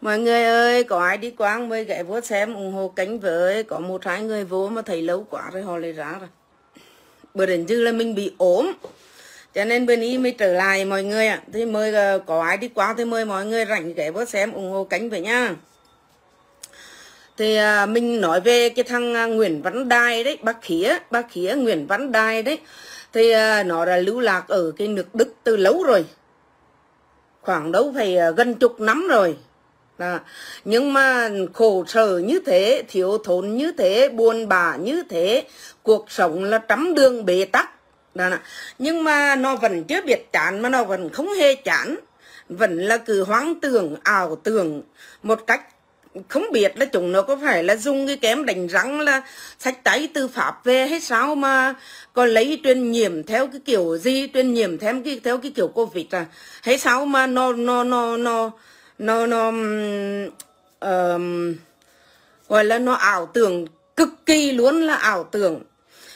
Mọi người ơi, có ai đi qua mới ghé vô xem ủng hộ cánh với Có một hai người vô mà thấy lâu quá rồi họ lại ra rồi Bữa đến dư là mình bị ốm Cho nên bên ý mới trở lại mọi người ạ à. Thì mời ờ, có ai đi qua thì mời mọi người rảnh ghé vô xem ủng hộ cánh với nha thì à, mình nói về cái thằng ờ, Nguyễn Văn Đài đấy, bác Khía, bác Khía Nguyễn Văn Đài đấy. Thì à, nó là lưu lạc ở cái nước Đức từ lâu rồi. Khoảng đâu phải gần chục năm rồi, À, nhưng mà khổ sở như thế, thiếu thốn như thế, buồn bã như thế, cuộc sống là trăm đường bế tắc. Đó, nhưng mà nó vẫn chưa biết chán mà nó vẫn không hề chán vẫn là cứ hoang tưởng ảo tưởng một cách không biết là chúng nó có phải là dùng cái kém đánh răng là sách tay từ pháp về hay sao mà còn lấy truyền nhiễm theo cái kiểu gì truyền nhiễm theo cái theo cái kiểu covid à hay sao mà nó nó nó nó nó nó um, gọi là nó ảo tưởng cực kỳ luôn là ảo tưởng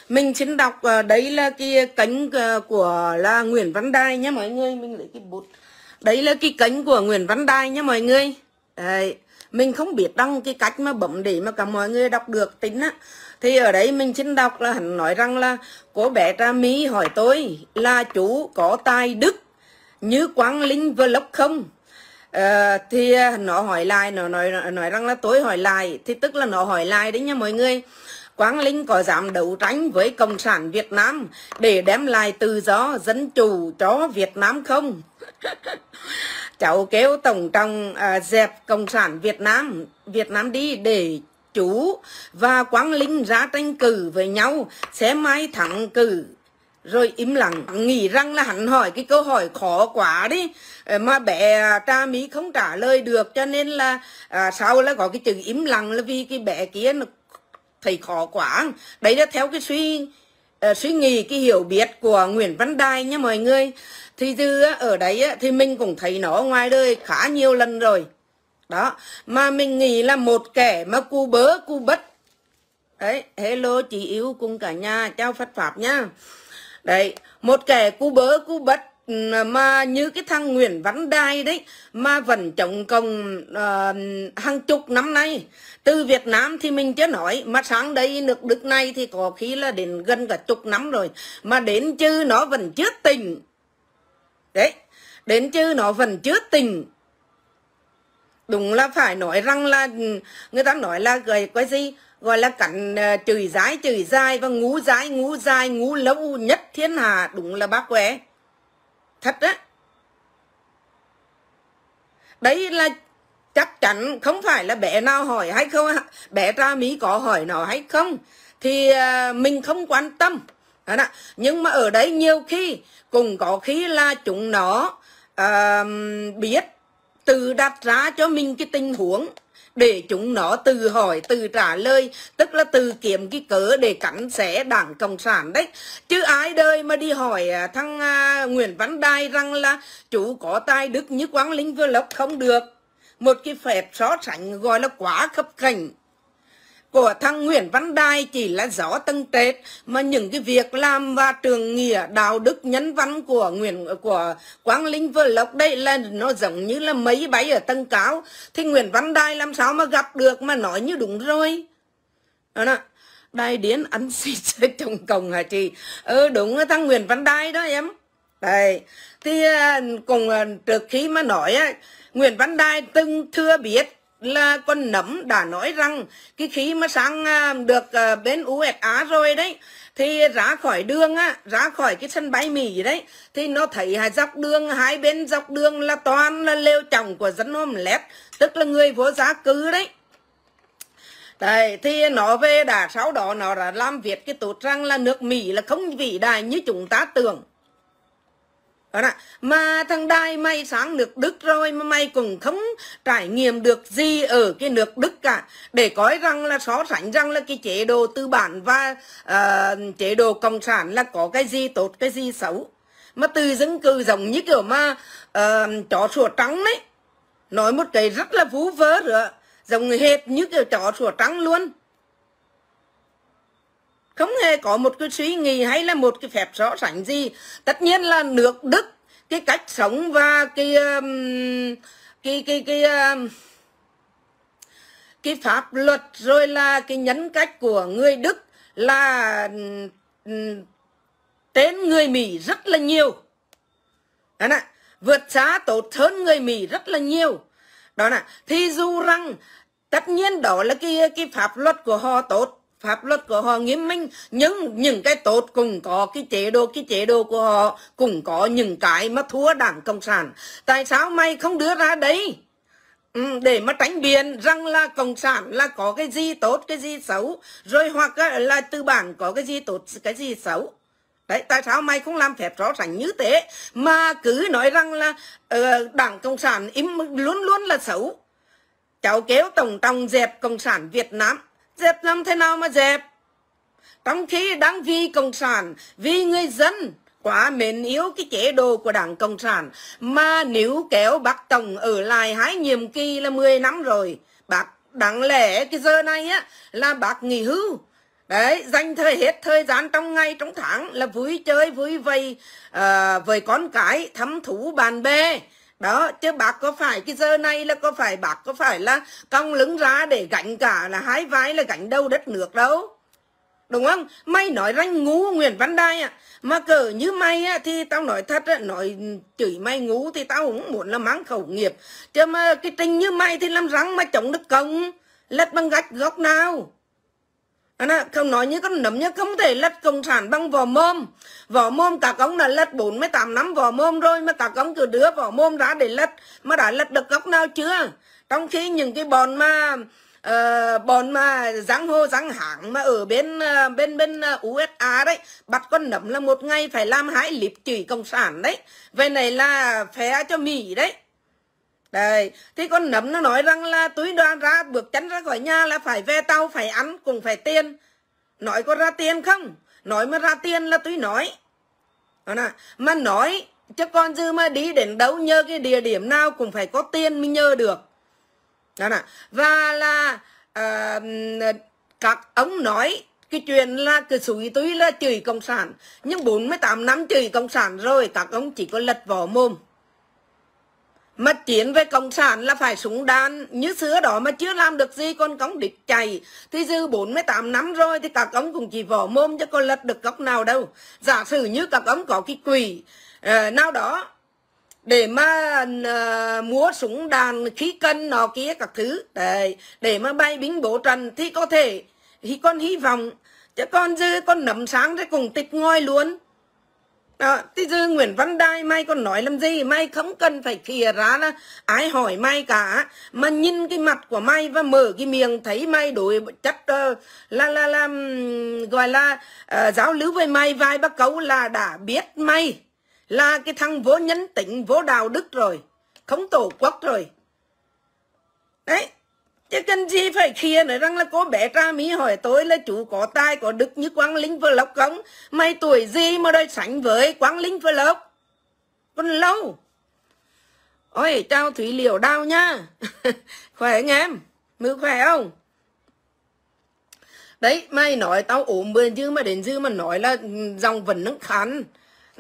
mình chính đọc uh, đấy là cái cánh uh, của là Nguyễn Văn Đai nhé mọi người mình lấy cái bút đấy là cái cánh của Nguyễn Văn Đai nhé mọi người đấy mình không biết đăng cái cách mà bấm để mà cả mọi người đọc được tính á thì ở đấy mình xin đọc là hắn nói rằng là cô bé ra mỹ hỏi tôi là chú có tài đức như quang linh vlog không Ờ, thì ờ, nó hỏi lại nó nói nói rằng là tôi hỏi lại thì tức là nó hỏi lại đấy nha mọi người Quang Linh có dám đấu tranh với Cộng sản Việt Nam để đem lại tự do dân chủ cho Việt Nam không? Cháu kêu Tổng trọng à, dẹp Cộng sản Việt Nam, Việt Nam đi để chú và Quang Linh ra tranh cử với nhau sẽ mai thắng cử rồi im lặng nghĩ rằng là hắn hỏi cái câu hỏi khó quá đi ờ, mà bé à, trà mỹ không trả lời được cho nên là à, sau là có cái chữ im lặng là vì cái bé kia nó thấy khó quá đấy là theo cái suy uh, suy nghĩ cái hiểu biết của Nguyễn Văn Đài nha mọi người thì dư à, ở đấy thì mình cũng thấy nó ngoài đời khá nhiều lần rồi đó mà mình nghĩ là một kẻ mà cu bớ cu bất đấy hello chị yêu cùng cả nhà chào Phật pháp nha đấy một kẻ cu bớ cu bất ừ, mà như cái thằng Nguyễn Văn Đài đấy mà vẫn chống công uh, ờ, hàng chục năm nay từ Việt Nam thì mình chưa nói mà sáng đây nước Đức này thì có khi là đến gần cả chục năm rồi mà đến chứ nó vẫn chưa tình đấy đến chứ nó vẫn chưa tình đúng là phải nói rằng là ừ, người ta nói là gầy cái gì gọi là cắn uh, ờ, chửi dái chửi dài và ngú dái ngú dài ngú lâu nhất thiên hạ đúng là bác quẻ thật á đấy là chắc chắn không phải là bé nào hỏi hay không bé ra mỹ có hỏi nó hay không thì uh, mình không quan tâm đó nhưng mà ở đấy nhiều khi cũng có khi là chúng nó uh, biết từ đặt ra cho mình cái tình huống để chúng nó từ hỏi từ trả lời tức là từ kiếm cái cớ để cắn xé đảng cộng sản đấy chứ ai đời mà đi hỏi à, thằng uh, nguyễn văn đài rằng là chú có tài đức như quang linh vừa lộc không được một cái phép so sánh gọi là quá khập cảnh của thằng Nguyễn Văn Đài chỉ là gió tân tết mà những cái việc làm và trường nghĩa đạo đức nhân văn của Nguyễn của Quang Linh vừa lộc đây là nó giống như là mấy bay ở Tân Cáo thì Nguyễn Văn Đài làm sao mà gặp được mà nói như đúng rồi đó đó Đài Điến ăn xì chơi chồng cồng hả chị ừ đúng thằng Nguyễn Văn Đài đó em đây thì à, cùng à, trước khi mà nói Nguyễn Văn Đài từng thưa biết là con nấm đã nói rằng cái khí mà sang à, được à, bên USA rồi đấy thì ra khỏi đường á ra khỏi cái sân bay Mỹ đấy thì nó thấy hai dọc đường hai bên dọc đường là toàn là lêu chồng của dân hôm lép, tức là người vô giá cư đấy Đấy, thì nó về đã sau đó nó đã làm việc cái tốt rằng là nước Mỹ là không vĩ đại như chúng ta tưởng đó đó. Mà thằng đai mày sáng nước Đức rồi mà mày cũng không trải nghiệm được gì ở cái nước Đức cả. Để coi rằng là so sánh rằng là cái chế độ tư bản và uh, chế độ cộng sản là có cái gì tốt, cái gì xấu. Mà từ dân cư giống như kiểu mà uh, chó sủa trắng đấy. Nói một cái rất là vú vớ rồi Giống hệt như kiểu chó sủa trắng luôn không hề có một cái suy nghĩ hay là một cái phép rõ ràng gì tất nhiên là nước đức cái cách sống và cái um, cái cái cái um, cái pháp luật rồi là cái nhân cách của người Đức là um, tên người Mỹ rất là nhiều đó nè vượt xa tốt hơn người Mỹ rất là nhiều đó nè thì dù rằng tất nhiên đó là cái cái pháp luật của họ tốt pháp luật của họ nghiêm minh nhưng những cái tốt cũng có cái chế độ cái chế độ của họ cũng có những cái mà thua đảng cộng sản tại sao mày không đưa ra đấy ừ, để mà tránh biện rằng là cộng sản là có cái gì tốt cái gì xấu rồi hoặc là tư bản có cái gì tốt cái gì xấu đấy tại sao mày không làm phép rõ ràng như thế mà cứ nói rằng là uh, đảng cộng sản im luôn luôn là xấu cháu kéo tổng trong dẹp cộng sản việt nam dẹp làm thế nào mà dẹp trong khi đang vì cộng sản vì người dân quá mến yếu cái chế độ của đảng cộng sản mà nếu kéo bác tổng ở lại hai nhiệm kỳ là 10 năm rồi bác đáng lẽ cái giờ này á là bác nghỉ hưu đấy dành thời hết thời gian trong ngày trong tháng là vui chơi vui vầy uh, với con cái thăm thú bạn bè đó chứ bác có phải cái giờ này là có phải bác có phải là cong lưng ra để gánh cả là hai vai là gánh đâu đất nước đâu đúng không mày nói ranh ngu nguyễn văn đai à mà cỡ như mày á, thì tao nói thật á, nói chửi mày ngu thì tao cũng muốn là mang khẩu nghiệp chứ mà cái trình như mày thì làm răng mà chống được công lật bằng gạch góc nào À, không nói như con nấm nhá không thể lật cộng sản bằng vỏ mồm vỏ mồm các ông đã lật 48 năm vỏ mồm rồi mà các ông cứ đứa vỏ mồm ra để lật mà đã lật được góc nào chưa trong khi những cái bọn mà uh, bọn mà giang hô giang hãng mà ở bên uh, bên bên uh, ờ, USA đấy bắt con nấm là một ngày phải làm hai clip chỉ cộng sản đấy về này là phé cho Mỹ đấy đây thì con nấm nó nói rằng là túi đoàn ra bước chân ra khỏi nhà là phải về tao phải ăn, cùng phải tiền. Nói có ra tiền không? Nói mà ra tiền là túi nói. Đó mà nói cho con dư mà đi đến đâu nhớ cái địa điểm nào cũng phải có tiền mới nhớ được. Đó nè. Và là à, các ông nói cái chuyện là cái suối túi là chửi cộng sản. Nhưng 48 năm chửi cộng sản rồi các ông chỉ có lật vỏ mồm mà chiến với cộng sản là phải súng đạn như xưa đó mà chưa làm được gì con cống địch chạy thì dư 48 năm rồi thì các ông cũng chỉ vỏ mồm cho con lật được góc nào đâu giả sử như các ông có cái quỷ uh, nào đó để mà uh, múa súng đạn khí cân nó kia các thứ để để mà bay binh bổ trần thì có thể thì con hy vọng chứ con dư con nấm sáng rồi cùng tịch ngôi luôn đó thế chứ nguyễn văn đai mày còn nói làm gì mày không cần phải khìa ra là ai hỏi mày cả mà nhìn cái mặt của mày và mở cái miệng thấy mày đối chất uh, là là là gọi là uh, ờ, giáo lưu với mày vài ba câu là đã biết mày là cái thằng vô nhân tính vô đạo đức rồi không tổ quốc rồi đấy Chứ cần gì phải khia nữa rằng là cô bé Trà Mỹ hỏi tôi là chú có tai có đức như Quang Linh Vlog không? Mày tuổi gì mà đòi sánh với Quang Linh Vlog? Còn lâu. Ôi, chào thủy Liễu đau nha. khỏe anh em, mưa khỏe không? Đấy, mày nói tao ốm bên dư mà đến dư mà nói là dòng vẫn nắng khắn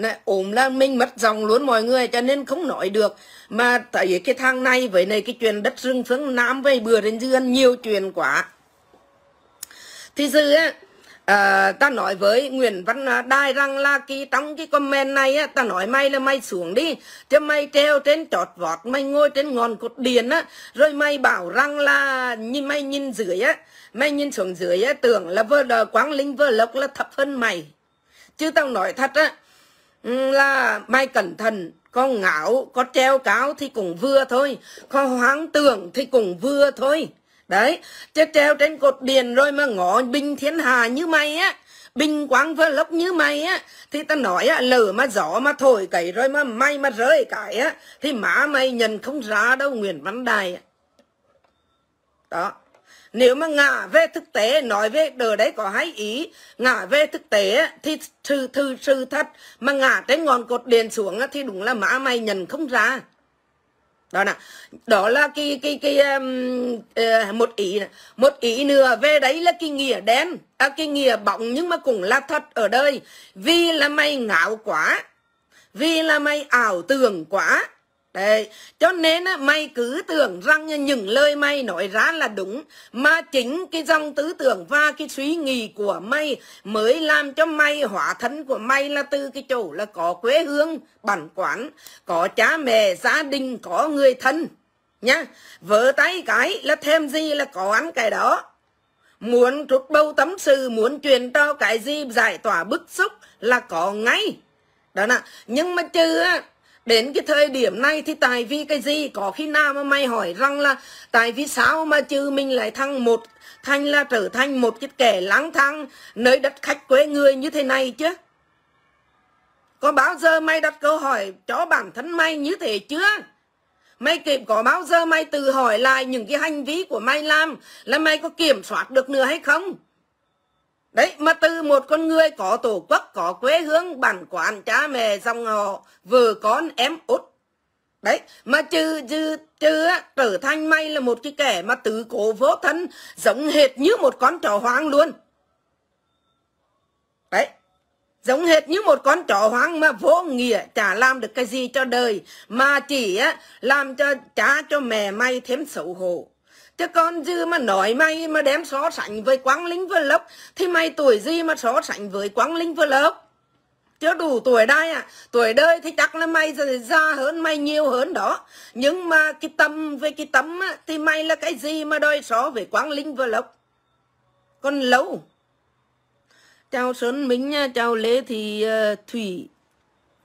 này, ốm là mình mất dòng luôn mọi người cho nên không nói được mà tại cái thang này với này cái chuyện đất rừng phương nam với bừa đến dư nhiều chuyện quá thì dư á à, ta nói với Nguyễn Văn Đài rằng là kỳ trong cái comment này á, ta nói mày là mày xuống đi chứ mày treo trên chót vọt mày ngồi trên ngọn cột điện á rồi mày bảo rằng là nhìn mày nhìn dưới á mày nhìn xuống dưới á tưởng là vợ đờ Quang Linh vợ Lộc là thấp hơn mày chứ tao nói thật á Ừ, là mày cẩn thận có ngạo có treo cáo thì cũng vừa thôi có hoáng tưởng thì cũng vừa thôi đấy chứ treo trên cột điện rồi mà ngõ binh thiên hà như mày á bình quang vơ lốc như mày á thì ta nói á lỡ mà gió mà thổi cậy rồi mà may mà rơi cãi á thì má mày nhận không ra đâu nguyễn văn đài đó nếu mà ngả về thực tế nói về đời đấy có hay ý ngả về thực tế thì trừ trừ trừ thật mà ngả cái ngọn cột điện xuống thì đúng là mã mày nhận không ra đó nè đó là cái cái cái um, một ý một ý nữa về đấy là cái nghĩa đen à, cái nghĩa bóng nhưng mà cũng là thật ở đây vì là mày ngạo quá vì là mày ảo tưởng quá Đấy. Cho nên á, mày cứ tưởng rằng những lời mày nói ra là đúng Mà chính cái dòng tư tưởng và cái suy nghĩ của mày Mới làm cho mày hóa thân của mày là từ cái chỗ là có quê hương, bản quán Có cha mẹ, gia đình, có người thân Nhá, vỡ tay cái là thêm gì là có ăn cái đó Muốn trút bầu tấm sự, muốn truyền cho cái gì giải tỏa bức xúc là có ngay Đó nè, nhưng mà chứ á Đến cái thời điểm này thì tại vì cái gì Có khi nào mà mày hỏi rằng là Tại vì sao mà chứ mình lại thăng một Thành là trở thành một cái kẻ lang thang Nơi đất khách quê người như thế này chứ Có bao giờ mày đặt câu hỏi Cho bản thân mày như thế chưa Mày kịp có bao giờ mày tự hỏi lại những cái hành vi của mày làm Là mày có kiểm soát được nữa hay không Đấy, mà từ một con người có tổ quốc, có quê hương, bản quán, cha mẹ, dòng họ, vợ con, em út. Đấy, mà trừ, trừ, trừ trở thành may là một cái kẻ mà tự cổ vô thân, giống hệt như một con chó hoang luôn. Đấy, giống hệt như một con chó hoang mà vô nghĩa, chả làm được cái gì cho đời, mà chỉ á, làm cho cha cho mẹ may thêm xấu hổ. Chứ con dư mà nói mày mà đem so sánh với Quang Linh vừa lớp Thì mày tuổi gì mà so sánh với Quang Linh vừa lớp Chứ đủ tuổi đây à Tuổi đời thì chắc là mày già hơn mày nhiều hơn đó Nhưng mà cái tâm về cái tâm á, Thì mày là cái gì mà đòi so với Quang Linh vừa lớp con lâu Chào Sơn Minh chào Lê Thị uh, Thủy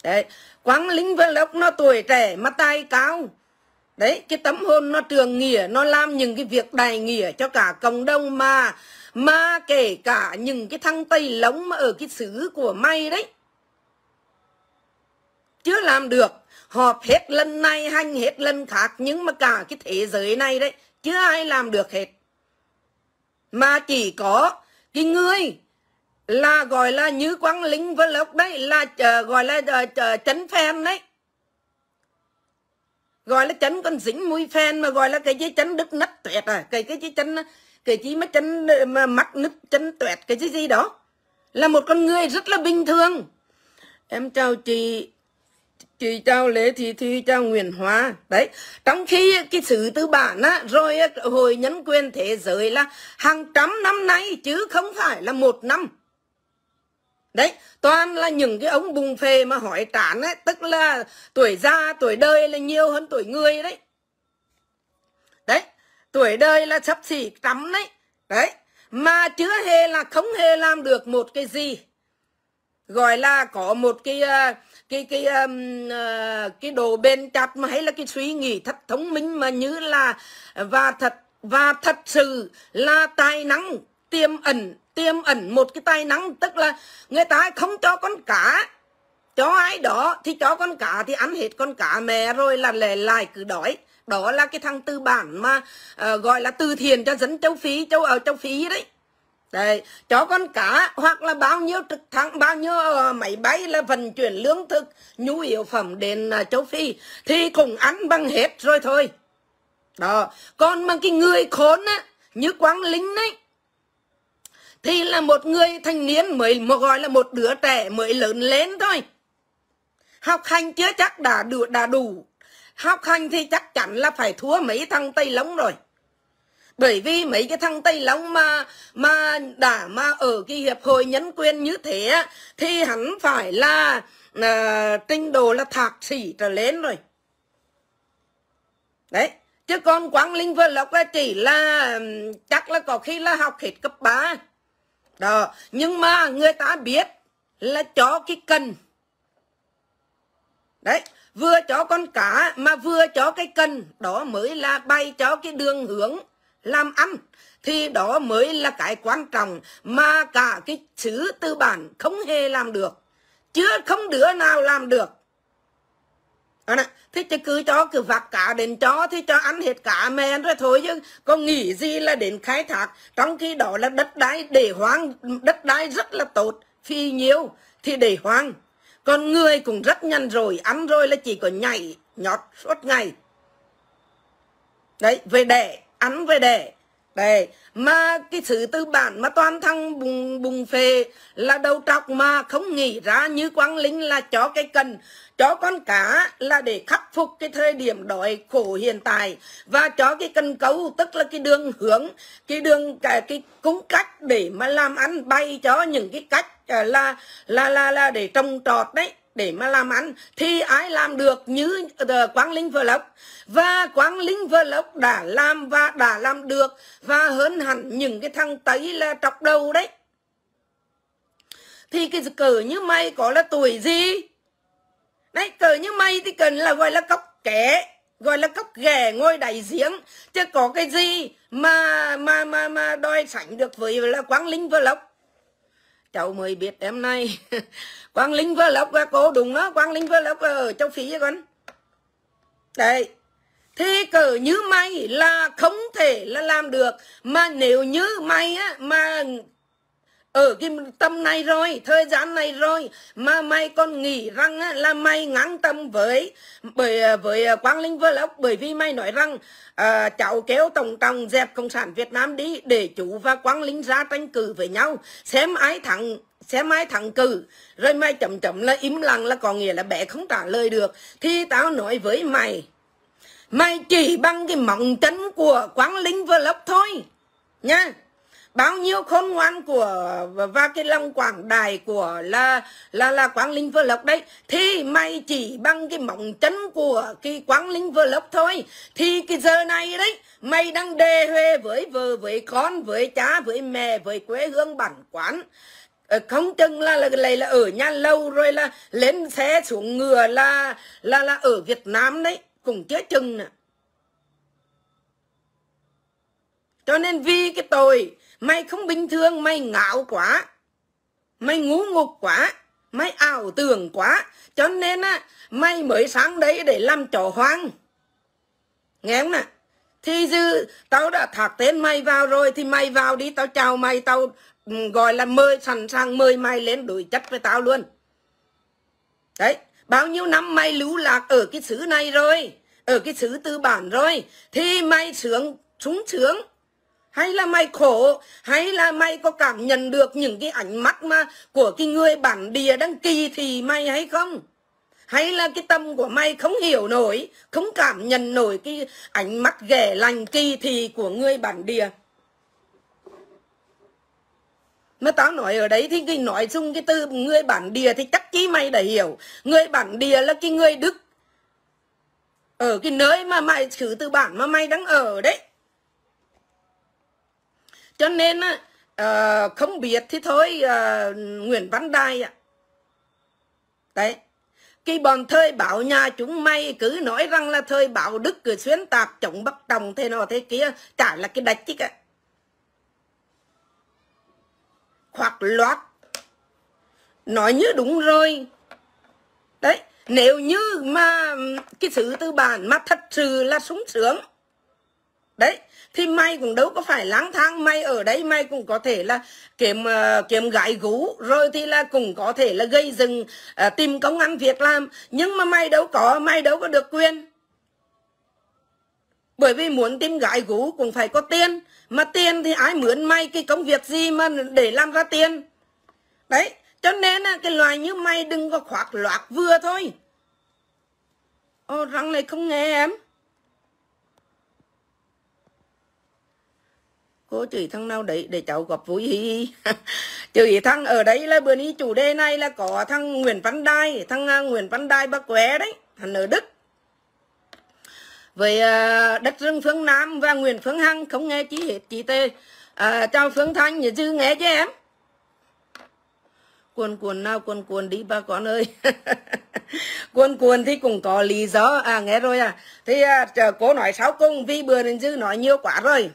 Đấy, Quang Linh vừa lớp nó tuổi trẻ mà tay cao đấy cái tấm hôn nó trường nghĩa nó làm những cái việc đại nghĩa cho cả cộng đồng mà mà kể cả những cái thăng tây lống mà ở cái xứ của mày đấy chưa làm được họp hết lần này hành hết lần khác nhưng mà cả cái thế giới này đấy chưa ai làm được hết mà chỉ có cái người là gọi là như quang lính vân lộc đấy là uh, gọi là uh, ờ, chấn ờ, phen đấy gọi là chánh con dính mũi phen mà gọi là cái gì chánh đứt nứt tuyệt à cái cái gì chánh cái gì mà chánh mà mắt nứt chánh tuyệt cái gì gì đó là một con người rất là bình thường em chào chị chị chào lễ thị thi chào nguyễn hóa đấy trong khi cái sự tư bản á rồi hồi nhân quyền thế giới là hàng trăm năm nay chứ không phải là một năm đấy toàn là những cái ông bùng phề mà hỏi tán ấy tức là tuổi già tuổi đời là nhiều hơn tuổi người đấy đấy tuổi đời là sắp xỉ trăm đấy đấy mà chưa hề là không hề làm được một cái gì gọi là có một cái ờ, cái cái um, cái đồ bền chặt mà hay là cái suy nghĩ thật thông minh mà như là và thật và thật sự là tài năng tiềm ẩn tiêm ẩn một cái tài năng tức là người ta không cho con cá cho ai đó thì cho con cá thì ăn hết con cá mẹ rồi là lề lại cứ đói đó là cái thằng tư bản mà uh, gọi là từ thiền cho dân châu phi châu ở châu phi đấy đấy cho con cá hoặc là bao nhiêu trực thăng bao nhiêu uh, máy bay là vận chuyển lương thực nhu yếu phẩm đến uh, châu phi thì cũng ăn bằng hết rồi thôi đó còn mà cái người khốn á như quang linh đấy thì là một người thanh niên mới mà gọi là một đứa trẻ mới lớn lên thôi học hành chưa chắc đã đủ đã đủ học hành thì chắc chắn là phải thua mấy thằng tây lông rồi bởi vì mấy cái thằng tây lông mà mà đã mà ở cái hiệp hội nhân quyền như thế thì hắn phải là à, trình độ là thạc sĩ trở lên rồi đấy chứ còn quang linh vừa lộc là chỉ là chắc là có khi là học hết cấp 3 đó nhưng mà người ta biết là cho cái cần đấy vừa cho con cá mà vừa cho cái cần đó mới là bay cho cái đường hướng làm ăn thì đó mới là cái quan trọng mà cả cái chữ tư bản không hề làm được chưa không đứa nào làm được anh ạ thế chứ cứ cho cứ vặt cả đến cho thì cho ăn hết cả men rồi thôi chứ có nghĩ gì là đến khai thác trong khi đó là đất đai để hoang đất đai rất là tốt phi nhiêu thì để hoang còn người cũng rất nhanh rồi ăn rồi là chỉ có nhảy nhọt suốt ngày đấy về đẻ ăn về đẻ Đấy, mà cái sự tư bản mà toàn thăng bùng bùng phê là đầu trọc mà không nghĩ ra như Quang Linh là cho cái cần, cho con cá là để khắc phục cái thời điểm đói khổ hiện tại và cho cái cần cấu tức là cái đường hướng, cái đường cái, cái cung cách để mà làm ăn bay cho những cái cách là là là là, là để trồng trọt đấy để mà làm ăn thì ai làm được như ờ, Quang Linh Vlog và Quang Linh Vlog đã làm và đã làm được và hơn hẳn những cái thằng Tây là trọc đầu đấy thì cái cờ như mày có là tuổi gì đấy cờ như mày thì cần là gọi là cốc kẻ gọi là cốc ghẻ ngôi đáy giếng chứ có cái gì mà mà mà mà đòi sánh được với là Quang Linh Vlog cháu mới biết em này quang linh vừa lóc qua cô đúng đó quang linh vừa lóc ở châu phi với con đấy thế cỡ như mày là không thể là làm được mà nếu như mày á mà ở cái tâm này rồi thời gian này rồi mà mày còn nghĩ rằng là mày ngang tâm với bởi à, với à, quang linh lốc bởi vì mày nói rằng à, cháu kéo tổng tòng dẹp cộng sản việt nam đi để chú và quang linh ra tranh cử với nhau xem ai thắng xem ai thẳng cử rồi mày chậm chậm là im lặng là có nghĩa là bé không trả lời được thì tao nói với mày mày chỉ bằng cái mỏng chân của quang linh lốc thôi nha bao nhiêu khôn ngoan của và cái lòng quảng đài của là là là quang linh vơ lộc đấy thì mày chỉ bằng cái mỏng chân của cái quang linh vơ lộc thôi thì cái giờ này đấy mày đang đề huê với vợ với con với cha với mẹ với quê hương bản quán ờ, không chừng là là là, là ở nhà lâu rồi là lên xe xuống ngựa là là là ở Việt Nam đấy cũng chưa chừng nè cho nên vì cái tội mày không bình thường mày ngạo quá mày ngu ngục quá mày ảo tưởng quá cho nên á mày mới sáng đấy để làm trò hoang nghe không nè thì dư tao đã thạc tên mày vào rồi thì mày vào đi tao chào mày tao ừ, gọi là mời sẵn sàng mời mày lên đối chất với tao luôn đấy bao nhiêu năm mày lưu lạc ở cái xứ này rồi ở cái xứ tư bản rồi thì mày sướng súng sướng hay là mày khổ hay là mày có cảm nhận được những cái ánh mắt mà của cái người bản địa đang kỳ thì mày hay không hay là cái tâm của mày không hiểu nổi không cảm nhận nổi cái ánh mắt ghẻ lành kỳ thị của người bản địa mà tao nói ở đấy thì cái nói chung cái từ người bản địa thì chắc chí mày đã hiểu người bản địa là cái người đức ở cái nơi mà mày xử từ bản mà mày đang ở đấy cho nên á à, không biết thì thôi à, Nguyễn Văn Đài ạ à. đấy cái bọn thời bảo nhà chúng mày cứ nói rằng là thời bảo đức cứ xuyên tạc chống bắt đồng thế nào thế kia chả là cái đạch chứ cả hoặc loát nói như đúng rồi đấy nếu như mà cái sự tư bản mà thật sự là súng sướng đấy thì mày cũng đâu có phải lang thang mày ở đây mày cũng có thể là kiếm uh, kiếm gái gú rồi thì là cũng có thể là gây rừng uh, ờ, tìm công ăn việc làm nhưng mà mày đâu có mày đâu có được quyền bởi vì muốn tìm gái gú cũng phải có tiền mà tiền thì ai mướn mày cái công việc gì mà để làm ra tiền đấy cho nên là cái loài như mày đừng có khoác loạt vừa thôi Ồ, răng này không nghe em cô chửi thằng nào đấy để cháu gặp vui chửi thằng ở đấy là bữa nay chủ đề này là có thằng Nguyễn Văn Đai thằng à, Nguyễn Văn Đai bắc qué đấy hắn ở Đức với à, đất rừng phương Nam và Nguyễn Phương Hằng không nghe chi hết chị tê à, chào Phương Thanh nhớ dư nghe chứ em cuồn cuồn nào cuồn cuồn đi bà con ơi cuồn cuồn thì cũng có lý do à nghe rồi à thì à, chờ, cô nói sáu cung vì bữa đến dư nói nhiều quá rồi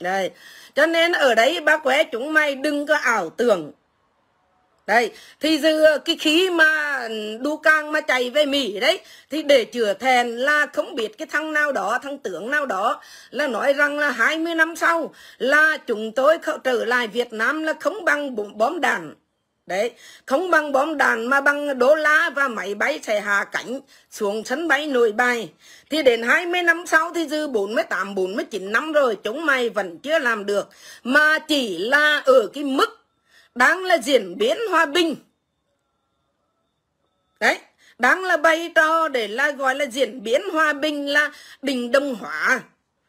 đây cho nên ở đấy bác quế chúng mày đừng có ảo tưởng đây thì giờ cái khí mà đu cang mà chạy về mỹ đấy thì để chữa thèn là không biết cái thằng nào đó thằng tướng nào đó là nói rằng là 20 năm sau là chúng tôi trở lại việt nam là không bằng bom đạn đấy không bằng bom đạn mà bằng đô la và máy bay sẽ hạ cánh xuống sân bay nội bay thì đến 20 năm sau thì dư 48 49 năm rồi chúng mày vẫn chưa làm được mà chỉ là ở cái mức đang là diễn biến hòa bình đấy đang là bay to để là gọi là diễn biến hòa bình là đình đông hóa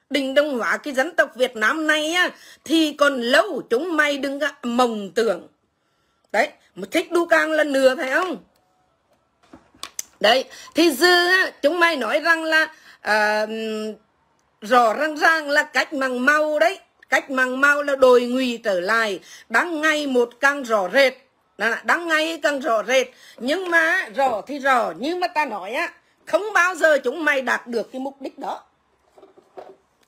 đình đông hóa cái dân tộc Việt Nam này á thì còn lâu chúng mày đừng mộng tưởng đấy mà thích đu càng lần nửa phải không đấy thì dư á, chúng mày nói rằng là à, rõ ràng là cách màng mau đấy cách màng mau là đồi ngụy trở lại đáng ngay một càng rõ rệt là ngay càng rõ rệt nhưng mà rõ thì rõ nhưng mà ta nói á không bao giờ chúng mày đạt được cái mục đích đó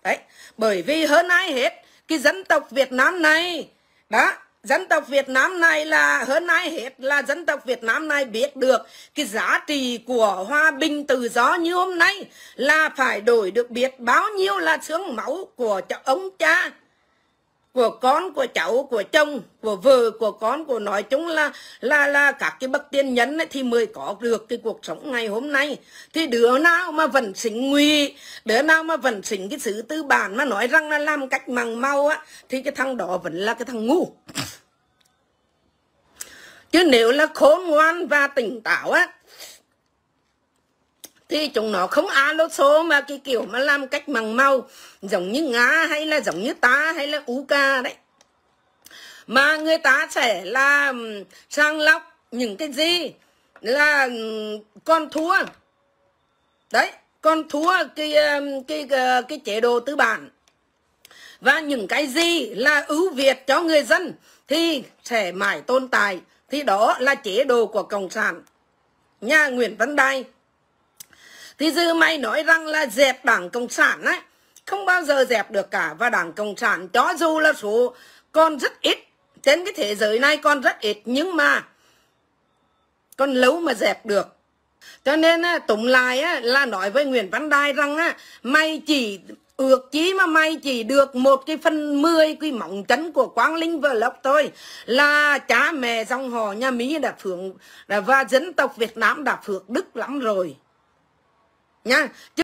đấy bởi vì hơn ai hết cái dân tộc việt nam này đó dân tộc Việt Nam này là hơn ai hết là dân tộc Việt Nam này biết được cái giá trị của hòa bình tự do như hôm nay là phải đổi được biết bao nhiêu là xương máu của ông cha của con của cháu của chồng của vợ của con của nói chúng là là là các cái bậc tiên nhân ấy, thì mới có được cái cuộc sống ngày hôm nay thì đứa nào mà vẫn sinh nguy đứa nào mà vẫn sinh cái sự tư bản mà nói rằng là làm cách mạng mau á thì cái thằng đó vẫn là cái thằng ngu chứ nếu là khôn ngoan và tỉnh táo á thì chúng nó không alo số mà cái kiểu mà làm cách bằng mau giống như Nga hay là giống như ta hay là u Uka đấy mà người ta sẽ là sang lọc những cái gì là con thua đấy con thua cái cái cái, ờ, cái chế độ tư bản và những cái gì là ưu việt cho người dân thì sẽ mãi tồn tại thì đó là chế độ của cộng sản nhà Nguyễn Văn Đài thì dư mày nói rằng là dẹp Đảng Cộng sản ấy, không bao giờ dẹp được cả. Và Đảng Cộng sản cho dù là số còn rất ít, trên cái thế giới này còn rất ít, nhưng mà còn lâu mà dẹp được. Cho nên à, tụng lại à, là nói với Nguyễn Văn Đài rằng à, mày chỉ ước chí mà mày chỉ được một cái phần mười cái móng chấn của Quang Linh và Lộc thôi là cha mẹ dòng họ nhà Mỹ đã phượng và dân tộc Việt Nam đã phượng đức lắm rồi nha